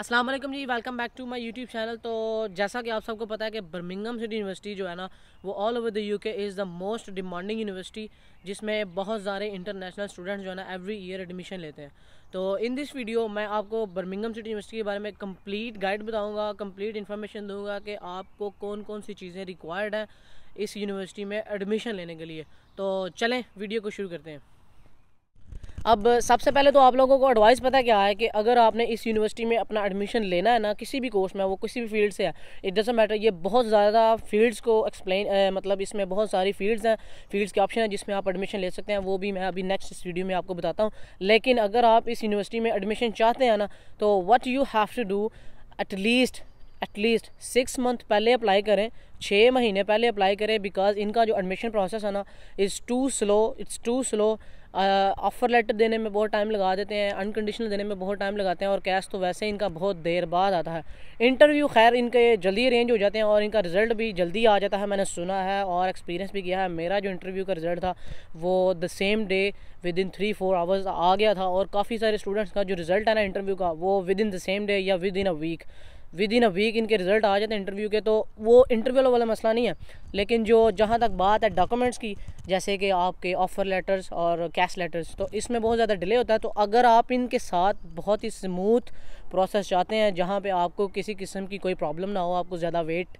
Aslam ji welcome back to my YouTube channel तो जैसा कि आप सबको पता है कि बर्मिंगम सिटी यूनिवर्सिटी जो है ना वो all over the U K is the most demanding university जिसमें बहुत सारे इंटरनेशनल स्टूडेंट्स जो है ना एवरी ईयर एडमिशन लेते हैं तो इन दिस वीडियो मैं आपको बर्मिंगम सिटी यूनिवर्सिटी के बारे में कम्प्लीट गाइड बताऊँगा कम्प्लीट इन्फॉर्मेशन दूँगा कि आपको कौन कौन सी चीज़ें रिक्वायर्ड हैं इस यूनिवर्सिटी में एडमिशन लेने के लिए तो चलें वीडियो को शुरू करते हैं अब सबसे पहले तो आप लोगों को एडवाइस पता क्या है कि अगर आपने इस यूनिवर्सिटी में अपना एडमिशन लेना है ना किसी भी कोर्स में वो किसी भी फील्ड से है इट डजेंट मैटर ये बहुत ज़्यादा फील्ड्स को एक्सप्लेन मतलब इसमें बहुत सारी फील्ड्स हैं फील्ड्स के ऑप्शन हैं जिसमें आप एडमिशन ले सकते हैं वो भी मैं अभी नेक्स्ट इस वीडियो में आपको बताता हूँ लेकिन अगर आप इस यूनिवर्सिटी में एडमिशन चाहते हैं ना तो what you have to do at least at least six month पहले अप्लाई करें छः महीने पहले अप्लाई करें बिकॉज इनका जो एडमिशन प्रोसेस है ना is too slow it's too slow offer letter देने में बहुत टाइम लगा देते हैं अनकंडीशनल देने में बहुत टाइम लगाते हैं और कैश तो वैसे इनका बहुत देर बाद आता है इंटरव्यू खैर इनके जल्दी अरेंज हो जाते हैं और इनका रिज़ल्ट भी जल्दी आ जाता है मैंने सुना है और एक्सपीरियंस भी किया है मेरा जो इंटरव्यू का रिज़ल्ट था वो the same day within three four hours आ गया था और काफ़ी सारे स्टूडेंट्स का जो रिज़ल्ट है ना इंटरव्यू का वो within the same day या within a week within a week इनके रिजल्ट आ जाते हैं इंटरव्यू के तो वो इंटरव्यू वाला मसला नहीं है लेकिन जो जहाँ तक बात है डॉक्यूमेंट्स की जैसे कि आपके ऑफ़र लेटर्स और कैश लेटर्स तो इसमें बहुत ज़्यादा डिले होता है तो अगर आप इनके साथ बहुत ही स्मूथ प्रोसेस चाहते हैं जहाँ पर आपको किसी किस्म की कोई प्रॉब्लम ना हो आपको ज़्यादा वेट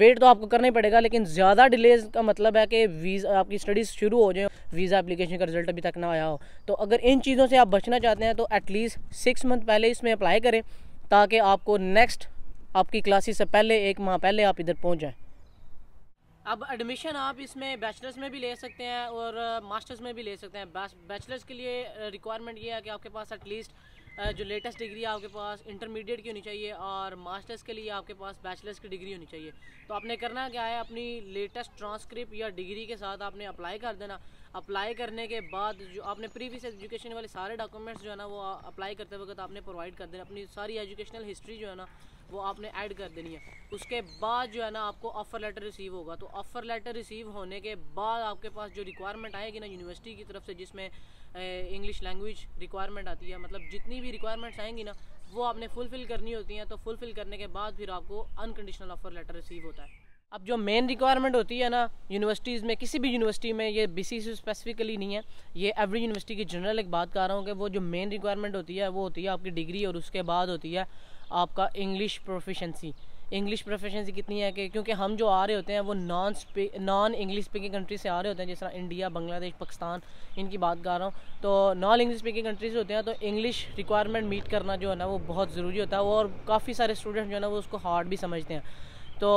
वेट तो आपको करना ही पड़ेगा लेकिन ज़्यादा डिलेज का मतलब है कि वीज़ा आपकी स्टडीज़ शुरू हो जाए वीज़ा एप्लीकेशन का रिजल्ट अभी तक ना आया हो तो अगर इन चीज़ों से आप बचना चाहते हैं तो एटलीस्ट सिक्स मंथ पहले इसमें अप्लाई करें ताकि आपको नेक्स्ट आपकी क्लासेस से पहले एक माह पहले आप इधर पहुँच जाएं अब एडमिशन आप इसमें बैचलर्स में भी ले सकते हैं और मास्टर्स में भी ले सकते हैं बैचलर्स के लिए रिक्वायरमेंट ये है कि आपके पास एटलीस्ट जो लेटेस्ट डिग्री आपके पास इंटरमीडिएट की होनी चाहिए और मास्टर्स के लिए आपके पास बैचलर्स की डिग्री होनी चाहिए तो आपने करना क्या है अपनी लेटेस्ट ट्रांसक्रिप्ट या डिग्री के साथ आपने अप्लाई कर देना अप्लाई करने के बाद जो आपने प्रीवियस एजुकेशन वाले सारे डॉक्यूमेंट्स जो है ना वो अप्लाई करते वक्त आपने प्रोवाइड कर देना अपनी सारी एजुकेशनल हिस्ट्री जो है ना वो आपने ऐड कर देनी है उसके बाद जो है ना आपको ऑफ़र लेटर रिसीव होगा तो ऑफ़र लेटर रिसीव होने के बाद आपके पास जो रिक्वायरमेंट आएगी ना यूनिवर्सिटी की तरफ से जिसमें इंग्लिश लैंग्वेज रिक्वायरमेंट आती है मतलब जितनी भी रिक्वायरमेंट्स आएंगी ना वो आपने फुलफ़िल करनी होती हैं तो फुलफ़िल करने के बाद फिर आपको अनकंडीशनल ऑफ़र लेटर रिसीव होता है अब जो मेन रिक्वायरमेंट होती है ना यूनिवर्सिटीज़ में किसी भी यूनिवर्सिटी में ये बी सी स्पेसिफिकली नहीं है ये एवरी यूनिवर्सिटी की जनरल एक बात कर रहा हूँ कि वो जो मेन रिक्वायरमेंट होती है वो होती है आपकी डिग्री और उसके बाद होती है आपका इंग्लिश प्रोफिशेंसी इंग्लिश प्रोफेशनसी कितनी है कि क्योंकि हम जो आ रहे होते हैं वो non non English speaking country से आ रहे होते हैं जिस तरह इंडिया बांग्लादेश पाकिस्तान इनकी बात कर रहा हूँ तो नॉन इंग्लिश स्पीकिंग कंट्री से होते हैं तो इंग्लिश रिक्वायरमेंट मीट करना जो है ना वो बहुत ज़रूरी होता है और काफ़ी सारे स्टूडेंट जो है ना वो उसको हार्ड भी समझते हैं तो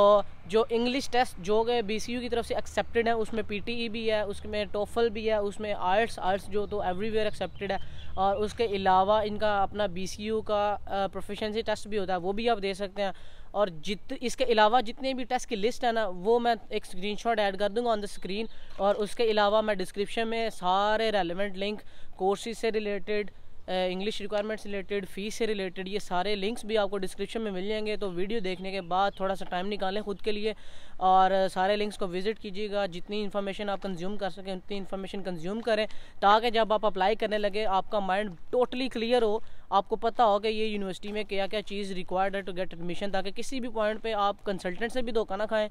जो इंग्लिश टेस्ट जो गए बी की तरफ से एक्सेप्टेड है उसमें पी e भी है उसमें टोफल भी है उसमें आर्ट्स आर्ट्स जो तो एवरीवेयर एक्सेप्टेड है और उसके अलावा इनका अपना बी का प्रोफिशेंसी टेस्ट भी होता है वो भी आप दे सकते हैं और जित इसके अलावा जितने भी टेस्ट की लिस्ट है ना वो मैं एक स्क्रीनशॉट ऐड कर दूंगा ऑन द स्क्रीन और उसके अलावा मैं डिस्क्रिप्शन में सारे रेलिवेंट लिंक कोर्सेज से रिलेटेड इंग्लिश रिक्वायरमेंट से रिलेटेड फ़ीस से रिलेटेड ये सारे लिंक्स भी आपको डिस्क्रिप्शन में मिल जाएंगे तो वीडियो देखने के बाद थोड़ा सा टाइम निकालें खुद के लिए और सारे लिंक्स को विज़िट कीजिएगा जितनी इन्फॉर्मेशन आप कंज्यूम कर सकें उतनी इन्फॉर्मेशन कंज्यूम करें ताकि जब आप अप्लाई करने लगे आपका माइंड टोटली क्लियर हो आपको पता हो कि ये यूनिवर्सिटी में क्या क्या चीज़ रिक्वायर्ड है टू गेट एडमिशन ताकि किसी भी पॉइंट पर आप कंसल्टेंट से भी धोखा ना खाएँ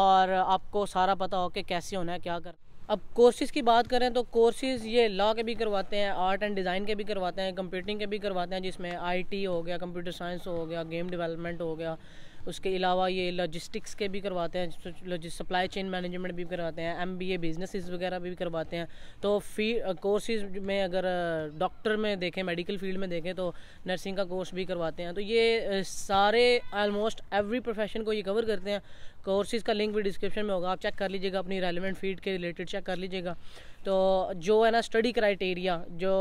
और आपको सारा पता हो कि कैसे होना है क्या करना अब कोर्सेज़ की बात करें तो कोर्सेज़ ये लॉ के भी करवाते हैं आर्ट एंड डिज़ाइन के भी करवाते हैं कंप्यूटिंग के भी करवाते हैं जिसमें आईटी हो गया कंप्यूटर साइंस हो गया गेम डेवलपमेंट हो गया उसके अलावा ये लॉजिस्टिक्स के भी करवाते हैं सप्लाई चेन मैनेजमेंट भी करवाते हैं एम बी ए बिजनेसिस वगैरह भी करवाते हैं तो फी कोर्सेज में अगर डॉक्टर में देखें मेडिकल फील्ड में देखें तो नर्सिंग का कोर्स भी करवाते हैं तो ये सारे आलमोस्ट एवरी प्रोफेशन को ये कवर करते हैं कोर्सेज़ का लिंक भी डिस्क्रिप्शन में होगा आप चेक कर लीजिएगा अपनी रेलिवेंट फील्ड के रिलेटेड चेक कर लीजिएगा तो जो है ना स्टडी क्राइटेरिया जो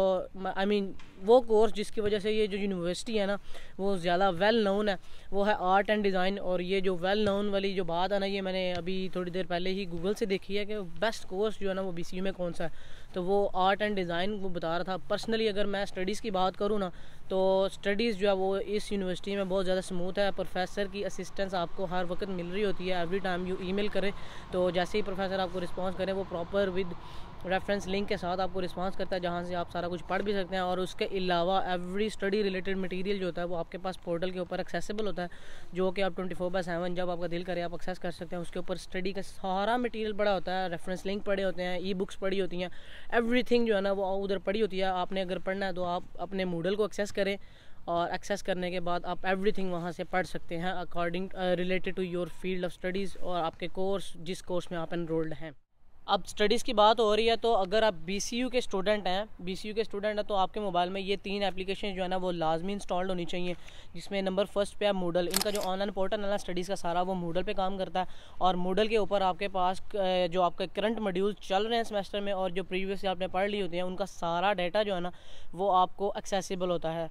आई I मीन mean, वो कोर्स जिसकी वजह से ये जो यूनिवर्सिटी है ना वो ज़्यादा वेल नोन है वो है आर्ट एंड डिज़ाइन और ये जो वेल नोन वाली जो बात है ना ये मैंने अभी थोड़ी देर पहले ही गूगल से देखी है कि बेस्ट कोर्स जो है ना वो बी में कौन सा है तो वो आर्ट एंड डिज़ाइन वो बता रहा था पर्सनली अगर मैं स्टडीज़ की बात करूँ ना तो स्टडीज़ जो है वो इस यूनिवर्सिटी में बहुत ज़्यादा स्मूथ है प्रोफेसर की असिस्टेंस आपको हर वक्त मिल रही होती है एवरी टाइम यू ईमेल करें तो जैसे ही प्रोफेसर आपको रिस्पॉन्स करें वो प्रॉपर विद रेफरेंस लिंक के साथ आपको रिस्पांस करता है जहाँ से आप सारा कुछ पढ़ भी सकते हैं और उसके अलावा एवरी स्टडी रिलेटेड मटेरियल जो होता है वो आपके पास पोर्टल के ऊपर एक्सेसिबल होता है जो कि आप ट्वेंटी फोर बाई सेवन जब आपका दिल करे आप एक्सेस कर सकते हैं उसके ऊपर स्टडी का सारा मटीरियल पड़ा होता है रेफरेंस लिंक पड़े होते हैं ई बुक्स पड़ी होती हैं एवरी जो है ना वो उधर पड़ी होती है आपने अगर पढ़ना है तो आप अपने मूडल को एक्सेस करें और एक्सेस करने के बाद आप एवरीथिंग वहाँ से पढ़ सकते हैं according related to your field of studies और आपके कोर्स जिस कोर्स में आप इनरोल्ड हैं अब स्टडीज़ की बात हो रही है तो अगर आप बी के स्टूडेंट हैं बी के स्टूडेंट हैं तो आपके मोबाइल में ये तीन एप्लीकेशन जो है ना वो लाजमी इंस्टॉल्ड होनी चाहिए जिसमें नंबर फर्स्ट पे है मूडल इनका जो ऑनलाइन पोर्टल है ना स्टडीज़ का सारा वो मूडल पे काम करता है और मूडल के ऊपर आपके पास जो आपके करंट मॉड्यूल चल रहे हैं सेमेस्टर में और जो प्रीवियसली आपने पढ़ ली होती हैं उनका सारा डाटा जो है ना वो आपको एक्सेसिबल होता है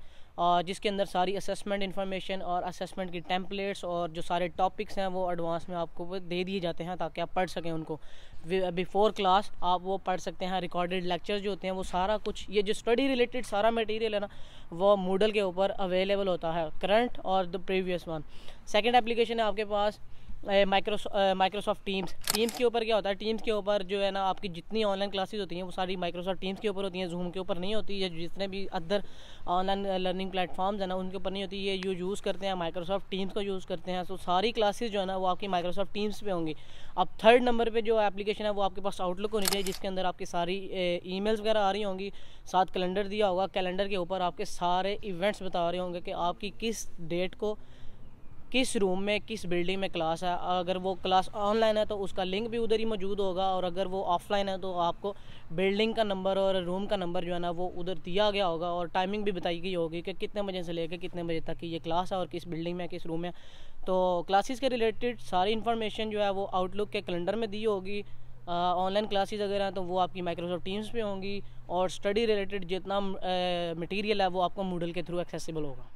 जिसके अंदर सारी असेसमेंट इन्फॉर्मेशन और असेसमेंट की टेम्पलेट्स और जो सारे टॉपिक्स हैं वो एडवांस में आपको दे दिए जाते हैं ताकि आप पढ़ सकें उनको बिफोर क्लास आप वो पढ़ सकते हैं रिकॉर्डेड लेक्चर जो होते हैं वो सारा कुछ ये जो स्टडी रिलेटेड सारा मटेरियल है ना वो मूडल के ऊपर अवेलेबल होता है करंट और the previous one second application है आपके पास माइक्रोसॉफ्ट टीम्स टीम्स के ऊपर क्या होता है टीम्स के ऊपर जो है ना आपकी जितनी ऑनलाइन क्लासेज होती हैं वो सारी माइक्रोसॉफ्ट टीम्स के ऊपर होती हैं जूम के ऊपर नहीं होती या जितने भी अदर ऑनलाइन लर्निंग प्लेटफॉर्म्स है ना उनके ऊपर नहीं होती ये यू यूज़ करते हैं माइक्रोसॉफ्ट टीम्स का यूज़ करते हैं तो सारी क्लासेज जो है ना वो आपकी माइक्रोसॉफ्ट टीम्स पर होंगी अब थर्ड नंबर पर जो एप्लीकेशन है वो आपके पास आउटलुक होनी चाहिए जिसके अंदर आपकी सारी ई वगैरह आ रही होंगी साथ कैलेंडर दिया होगा कैलेंडर के ऊपर आपके सारे इवेंट्स बता रहे होंगे कि आपकी किस डेट को किस रूम में किस बिल्डिंग में क्लास है अगर वो क्लास ऑनलाइन है तो उसका लिंक भी उधर ही मौजूद होगा और अगर वो ऑफलाइन है तो आपको बिल्डिंग का नंबर और रूम का नंबर जो है ना वो उधर दिया गया होगा और टाइमिंग भी बताई गई होगी कि कितने बजे से लेकर कितने बजे तक की ये क्लास है और किस बिल्डिंग में किस रूम में तो क्लासेस के रिलेटेड सारी इन्फॉर्मेशन जो है वो आउटलुक के कैलेंडर में दी होगी ऑनलाइन क्लासेस अगर हैं तो वो आपकी माइक्रोसॉफ्ट टीम्स पे होंगी और स्टडी रिलेटेड जितना मटेरियल है वो आपको मूडल के थ्रू एक्सेसिबल होगा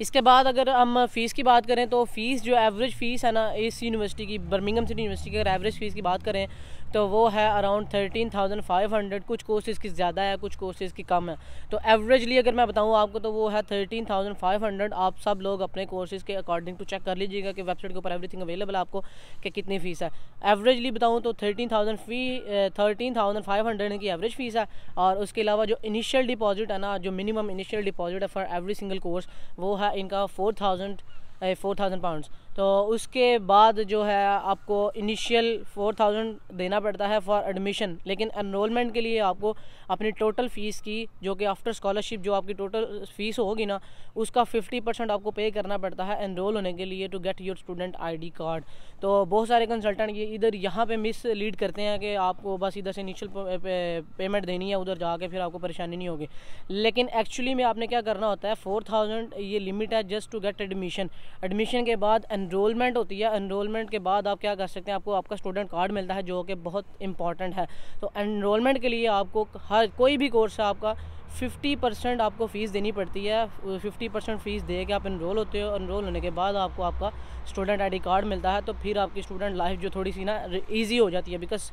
इसके बाद अगर हम फ़ीस की बात करें तो फ़ीस जो एवरेज फ़ीस है ना इस यूनिवर्सिटी की बर्मिंगम सिटी यूनिवर्सिटी की अगर एवरेज फ़ीस की बात करें तो वो है around thirteen thousand five hundred कुछ कोर्सेज़ की ज़्यादा है कुछ कोर्सेज़ की कम है तो एवरेजली अगर मैं बताऊँ आपको तो वो है थर्टीन थाउजेंड फाइव हंड्रेड आप सब लोग अपने कोर्सेज़ के अकॉर्डिंग टू चेक कर लीजिएगा कि वेबसाइट के ऊपर एवरीथिंग अवेलेबल आपको कि कितनी फ़ीस है एवरेजली बताऊँ तो thirteen thousand fee thirteen thousand five hundred की एवरेज फ़ीस है और उसके अलावा जो इनिशियल डिपॉजिट है ना जो मिनिमम इनिशियल डिपॉजिट है फॉर एवरी सिंगल कोर्स वो है इनका four thousand four thousand pounds तो उसके बाद जो है आपको इनिशियल फोर थाउजेंड देना पड़ता है फॉर एडमिशन लेकिन एनरोलमेंट के लिए आपको अपनी टोटल फ़ीस की जो कि आफ्टर स्कॉलरशिप जो आपकी टोटल फ़ीस होगी ना उसका फिफ्टी परसेंट आपको पे करना पड़ता है एनरोल होने के लिए to get your student ID card तो बहुत सारे कंसल्टेंट ये इधर यहाँ पर मिस लीड करते हैं कि आपको बस इधर से इनिशियल पेमेंट देनी है उधर जाके फिर आपको परेशानी नहीं होगी लेकिन एक्चुअली में आपने क्या करना होता है फोर थाउजेंड ये लिमिट है just to get admission admission के बाद इनरोलमेंट होती है इनरोलमेंट के बाद आप क्या कर सकते हैं आपको आपका स्टूडेंट कार्ड मिलता है जो कि बहुत इंपॉर्टेंट है तो इनरोलमेंट के लिए आपको हर कोई भी कोर्स है आपका 50 परसेंट आपको फ़ीस देनी पड़ती है 50 परसेंट फ़ीस दे के आप इनरोल होते हो इनरोल होने के बाद आपको आपका स्टूडेंट आई कार्ड मिलता है तो फिर आपकी स्टूडेंट लाइफ जो थोड़ी सी ना ईजी हो जाती है बिकॉज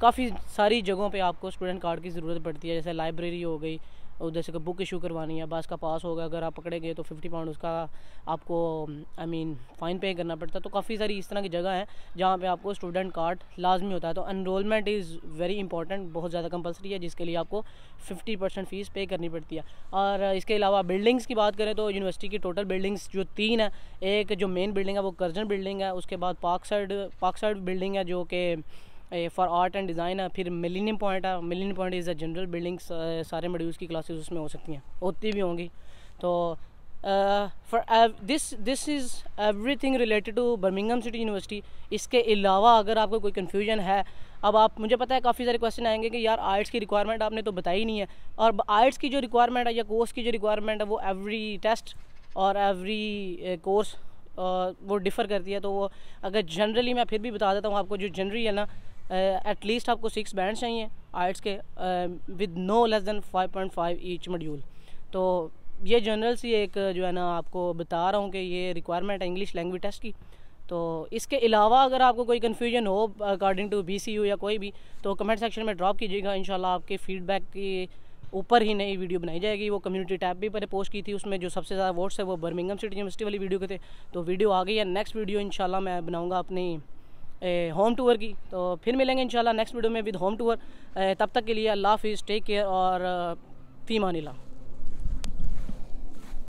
काफ़ी सारी जगहों पर आपको स्टूडेंट कार्ड की ज़रूरत पड़ती है जैसे लाइब्रेरी हो गई और जैसे कि बुक इशू करवानी है बस का पास हो गया अगर आप पकड़े गए तो फिफ्टी पाउंड उसका आपको आई मीन फ़ाइन पे करना पड़ता है तो काफ़ी सारी इस तरह की जगह हैं जहाँ पे आपको स्टूडेंट कार्ड लाजमी होता है तो अनरोलमेंट इज़ वेरी इंपॉर्टेंट बहुत ज़्यादा कंपलसरी है जिसके लिए आपको फिफ्टी परसेंट फ़ीस पे करनी पड़ती है और इसके अलावा बिल्डिंग्स की बात करें तो यूनिवर्सिटी की टोटल बिल्डिंग्स जो तीन है एक जो मेन बिल्डिंग है वो कर्जन बिल्डिंग है उसके बाद पार्क साइड साइड बिल्डिंग है जो कि फॉर आर्ट एंड डिज़ाइन है फिर मिलीनियम पॉइंट है millennium point is a general buildings सारे मड्यूज़ की क्लासेस उसमें हो सकती हैं होती भी होंगी तो for this this is everything related to Birmingham city university इसके अलावा अगर आपको कोई कन्फ्यूजन है अब आप मुझे पता है काफ़ी सारे क्वेश्चन आएंगे कि यार आर्ट्स की रिक्वायरमेंट आपने तो बताई नहीं है और आर्ट्स की जो रिक्वायरमेंट है या कोर्स की जो रिक्वायरमेंट है वो एवरी टेस्ट और एवरी कोर्स वो डिफ़र करती है तो वो अगर जनरली मैं फिर भी बता देता हूँ आपको जो जनरली है ना एटलीस्ट आपको सिक्स बैंड चाहिए आर्ट्स के with no less than five point five each module तो ये जनरल सी एक जो है ना आपको बता रहा हूँ कि ये रिक्वायरमेंट है इंग्लिश लैंग्वेज टेस्ट की तो इसके अलावा अगर आपको कोई कन्फ्यूजन हो according to B C U या कोई भी तो कमेंट सेक्शन में ड्रॉप कीजिएगा इन आपके फीडबैक की ऊपर ही नई वीडियो बनाई जाएगी वो कम्युनिटी टैब भी पहले पोस्ट की थी उसमें जो सबसे ज़्यादा वोट्स है वो बर्मिंगम सिटी यूनिवर्सिटी वाली वीडियो के थे तो वीडियो आ गई है नेक्स्ट वीडियो इंशाल्लाह मैं बनाऊँगा अपनी होम टूर की तो फिर मिलेंगे इंशाल्लाह नेक्स्ट वीडियो में विद होम टूर तब तक के लिए अल्लाह हाफिज़ टेक केयर और फ़ी मानिला